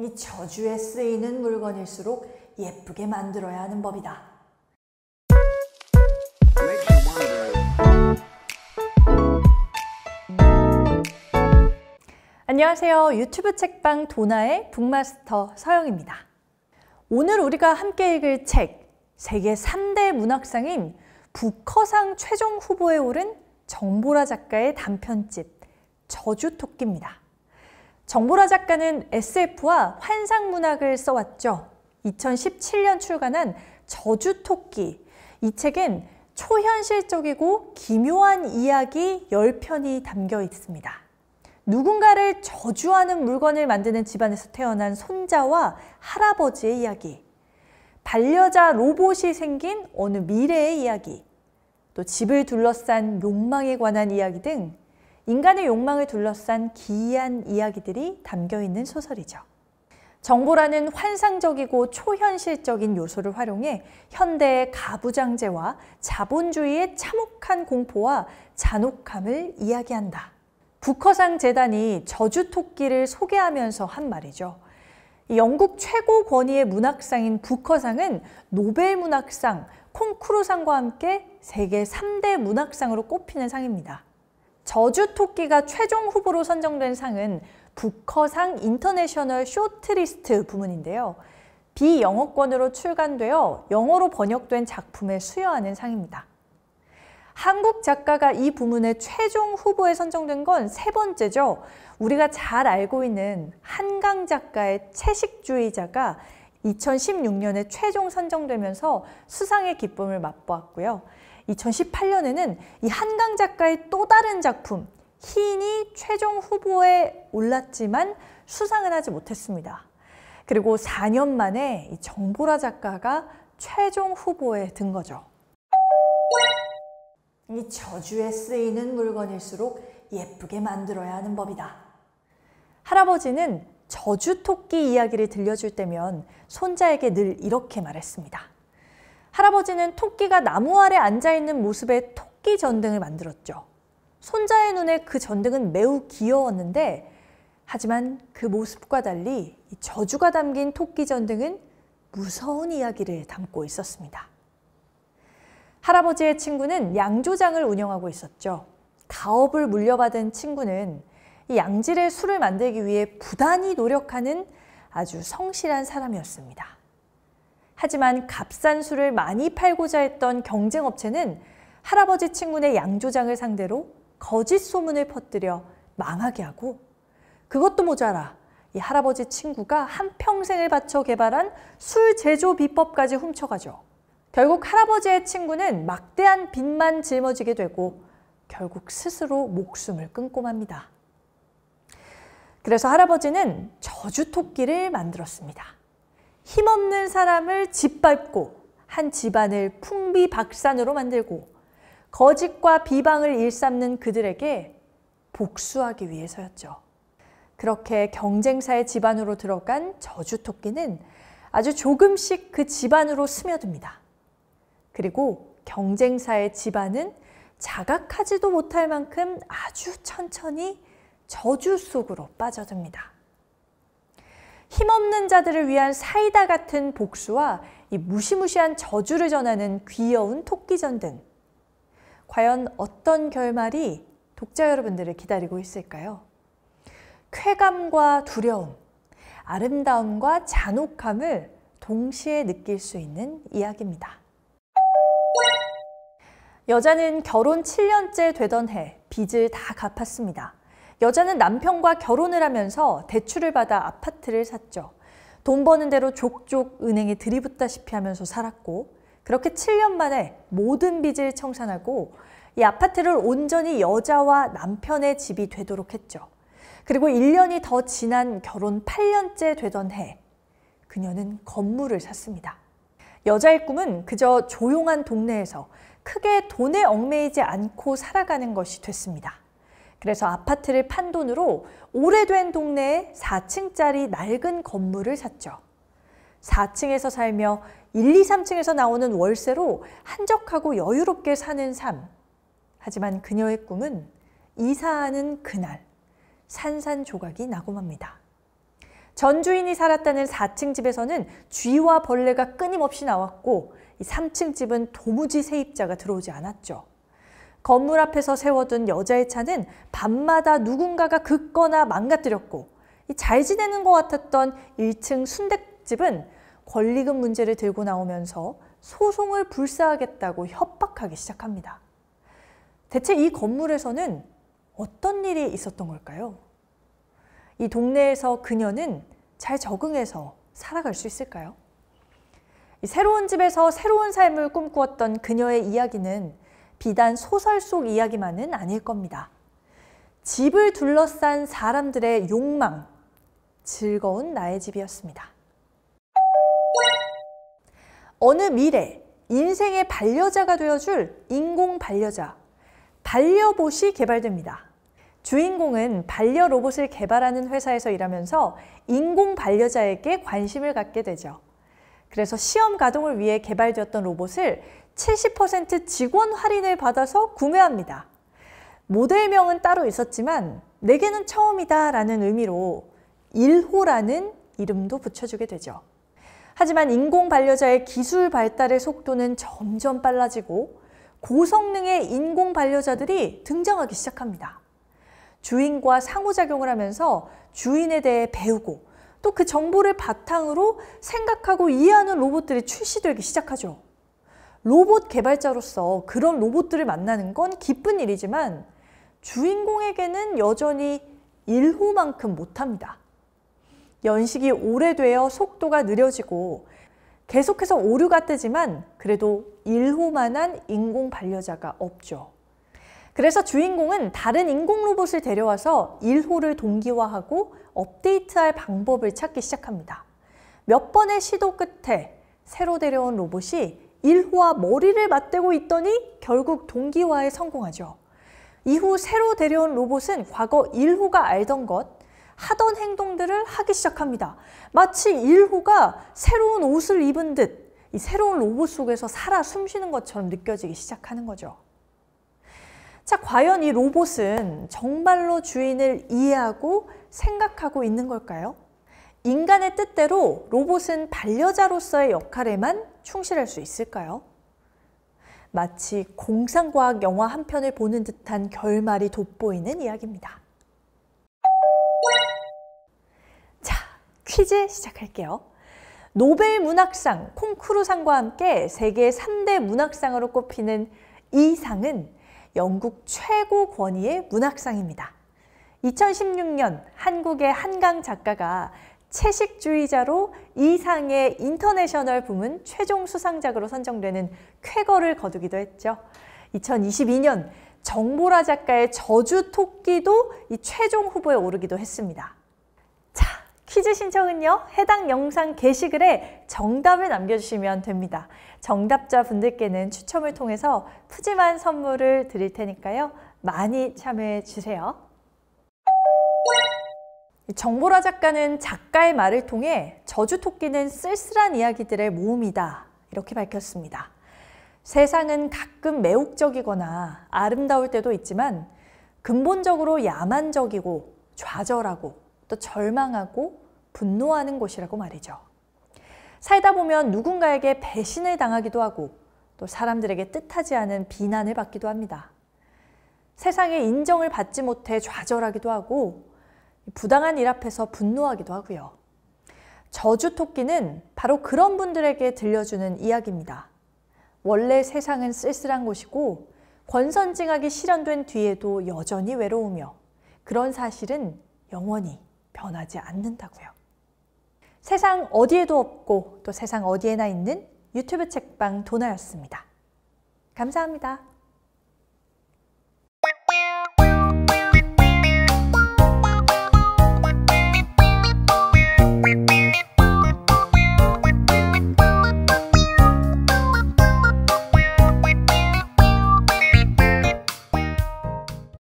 이 저주에 쓰이는 물건일수록 예쁘게 만들어야 하는 법이다. 안녕하세요. 유튜브 책방 도나의 북마스터 서영입니다. 오늘 우리가 함께 읽을 책, 세계 3대 문학상인 부커상 최종 후보에 오른 정보라 작가의 단편집 저주 토끼입니다. 정보라 작가는 SF와 환상 문학을 써왔죠. 2017년 출간한 저주토끼. 이 책엔 초현실적이고 기묘한 이야기 10편이 담겨 있습니다. 누군가를 저주하는 물건을 만드는 집안에서 태어난 손자와 할아버지의 이야기. 반려자 로봇이 생긴 어느 미래의 이야기. 또 집을 둘러싼 욕망에 관한 이야기 등 인간의 욕망을 둘러싼 기이한 이야기들이 담겨 있는 소설이죠. 정보라는 환상적이고 초현실적인 요소를 활용해 현대의 가부장제와 자본주의의 참혹한 공포와 잔혹함을 이야기한다. 북허상 재단이 저주 토끼를 소개하면서 한 말이죠. 영국 최고 권위의 문학상인 북허상은 노벨 문학상, 콩쿠르상과 함께 세계 3대 문학상으로 꼽히는 상입니다. 저주 토끼가 최종 후보로 선정된 상은 부커상 인터내셔널 쇼트리스트 부문인데요. 비영어권으로 출간되어 영어로 번역된 작품에 수여하는 상입니다. 한국 작가가 이 부문의 최종 후보에 선정된 건 세 번째죠. 우리가 잘 알고 있는 한강 작가의 채식주의자가 2016년에 최종 선정되면서 수상의 기쁨을 맛보았고요. 2018년에는 이 한강 작가의 또 다른 작품 희인이 최종 후보에 올랐지만 수상은 하지 못했습니다. 그리고 4년 만에 이 정보라 작가가 최종 후보에 든 거죠. 이 저주에 쓰이는 물건일수록 예쁘게 만들어야 하는 법이다. 할아버지는 저주토끼 이야기를 들려줄 때면 손자에게 늘 이렇게 말했습니다. 할아버지는 토끼가 나무 아래 앉아있는 모습의 토끼 전등을 만들었죠. 손자의 눈에 그 전등은 매우 귀여웠는데 하지만 그 모습과 달리 저주가 담긴 토끼 전등은 무서운 이야기를 담고 있었습니다. 할아버지의 친구는 양조장을 운영하고 있었죠. 가업을 물려받은 친구는 이 양질의 술을 만들기 위해 부단히 노력하는 아주 성실한 사람이었습니다. 하지만 값싼 술을 많이 팔고자 했던 경쟁업체는 할아버지 친구네 양조장을 상대로 거짓 소문을 퍼뜨려 망하게 하고 그것도 모자라 이 할아버지 친구가 한평생을 바쳐 개발한 술 제조 비법까지 훔쳐가죠. 결국 할아버지의 친구는 막대한 빚만 짊어지게 되고 결국 스스로 목숨을 끊고 맙니다. 그래서 할아버지는 저주토끼를 만들었습니다. 힘없는 사람을 짓밟고 한 집안을 풍비박산으로 만들고 거짓과 비방을 일삼는 그들에게 복수하기 위해서였죠. 그렇게 경쟁사의 집안으로 들어간 저주토끼는 아주 조금씩 그 집안으로 스며듭니다. 그리고 경쟁사의 집안은 자각하지도 못할 만큼 아주 천천히 저주 속으로 빠져듭니다. 힘없는 자들을 위한 사이다 같은 복수와 이 무시무시한 저주를 전하는 귀여운 토끼전 등 과연 어떤 결말이 독자 여러분들을 기다리고 있을까요? 쾌감과 두려움, 아름다움과 잔혹함을 동시에 느낄 수 있는 이야기입니다. 여자는 결혼 7년째 되던 해 빚을 다 갚았습니다. 여자는 남편과 결혼을 하면서 대출을 받아 아파트를 샀죠. 돈 버는 대로 족족 은행에 들이붓다시피 하면서 살았고 그렇게 7년 만에 모든 빚을 청산하고 이 아파트를 온전히 여자와 남편의 집이 되도록 했죠. 그리고 1년이 더 지난 결혼 8년째 되던 해 그녀는 건물을 샀습니다. 여자의 꿈은 그저 조용한 동네에서 크게 돈에 얽매이지 않고 살아가는 것이 됐습니다. 그래서 아파트를 판 돈으로 오래된 동네에 4층짜리 낡은 건물을 샀죠. 4층에서 살며 1, 2, 3층에서 나오는 월세로 한적하고 여유롭게 사는 삶. 하지만 그녀의 꿈은 이사하는 그날 산산조각이 나고 맙니다. 전 주인이 살았다는 4층 집에서는 쥐와 벌레가 끊임없이 나왔고 3층 집은 도무지 세입자가 들어오지 않았죠. 건물 앞에서 세워둔 여자의 차는 밤마다 누군가가 긁거나 망가뜨렸고 잘 지내는 것 같았던 1층 순댓집은 권리금 문제를 들고 나오면서 소송을 불사하겠다고 협박하기 시작합니다. 대체 이 건물에서는 어떤 일이 있었던 걸까요? 이 동네에서 그녀는 잘 적응해서 살아갈 수 있을까요? 새로운 집에서 새로운 삶을 꿈꾸었던 그녀의 이야기는 비단 소설 속 이야기만은 아닐 겁니다. 집을 둘러싼 사람들의 욕망, 즐거운 나의 집이었습니다. 어느 미래, 인생의 반려자가 되어줄 인공 반려자, 반려봇이 개발됩니다. 주인공은 반려 로봇을 개발하는 회사에서 일하면서 인공 반려자에게 관심을 갖게 되죠. 그래서 시험 가동을 위해 개발되었던 로봇을 70% 직원 할인을 받아서 구매합니다. 모델명은 따로 있었지만 내게는 처음이다 라는 의미로 1호라는 이름도 붙여주게 되죠. 하지만 인공 반려자의 기술 발달의 속도는 점점 빨라지고 고성능의 인공 반려자들이 등장하기 시작합니다. 주인과 상호작용을 하면서 주인에 대해 배우고 또그 정보를 바탕으로 생각하고 이해하는 로봇들이 출시되기 시작하죠. 로봇 개발자로서 그런 로봇들을 만나는 건 기쁜 일이지만 주인공에게는 여전히 1호만큼 못합니다. 연식이 오래되어 속도가 느려지고 계속해서 오류가 뜨지만 그래도 1호만한 인공 반려자가 없죠. 그래서 주인공은 다른 인공 로봇을 데려와서 1호를 동기화하고 업데이트할 방법을 찾기 시작합니다. 몇 번의 시도 끝에 새로 데려온 로봇이 1호와 머리를 맞대고 있더니 결국 동기화에 성공하죠. 이후 새로 데려온 로봇은 과거 1호가 알던 것, 하던 행동들을 하기 시작합니다. 마치 1호가 새로운 옷을 입은 듯, 이 새로운 로봇 속에서 살아 숨쉬는 것처럼 느껴지기 시작하는 거죠. 자, 과연 이 로봇은 정말로 주인을 이해하고 생각하고 있는 걸까요? 인간의 뜻대로 로봇은 반려자로서의 역할에만 충실할 수 있을까요? 마치 공상과학 영화 한 편을 보는 듯한 결말이 돋보이는 이야기입니다. 자, 퀴즈 시작할게요. 노벨 문학상 콩쿠르상과 함께 세계 3대 문학상으로 꼽히는 이 상은 영국 최고 권위의 문학상입니다. 2016년 한국의 한강 작가가 채식주의자로 이상의 인터내셔널 부문 최종 수상작으로 선정되는 쾌거를 거두기도 했죠. 2022년 정보라 작가의 저주 토끼도 이 최종 후보에 오르기도 했습니다. 퀴즈 신청은요 해당 영상 게시글에 정답을 남겨주시면 됩니다. 정답자 분들께는 추첨을 통해서 푸짐한 선물을 드릴 테니까요 많이 참여해 주세요. 정보라 작가는 작가의 말을 통해 저주토끼는 쓸쓸한 이야기들의 모음이다 이렇게 밝혔습니다. 세상은 가끔 매혹적이거나 아름다울 때도 있지만 근본적으로 야만적이고 좌절하고 또 절망하고 분노하는 곳이라고 말이죠. 살다 보면 누군가에게 배신을 당하기도 하고 또 사람들에게 뜻하지 않은 비난을 받기도 합니다. 세상의 인정을 받지 못해 좌절하기도 하고 부당한 일 앞에서 분노하기도 하고요. 저주 토끼는 바로 그런 분들에게 들려주는 이야기입니다. 원래 세상은 쓸쓸한 곳이고 권선징악이 실현된 뒤에도 여전히 외로우며 그런 사실은 영원히 변하지 않는다고요. 세상 어디에도 없고 또 세상 어디에나 있는 유튜브 책방 도나였습니다. 감사합니다.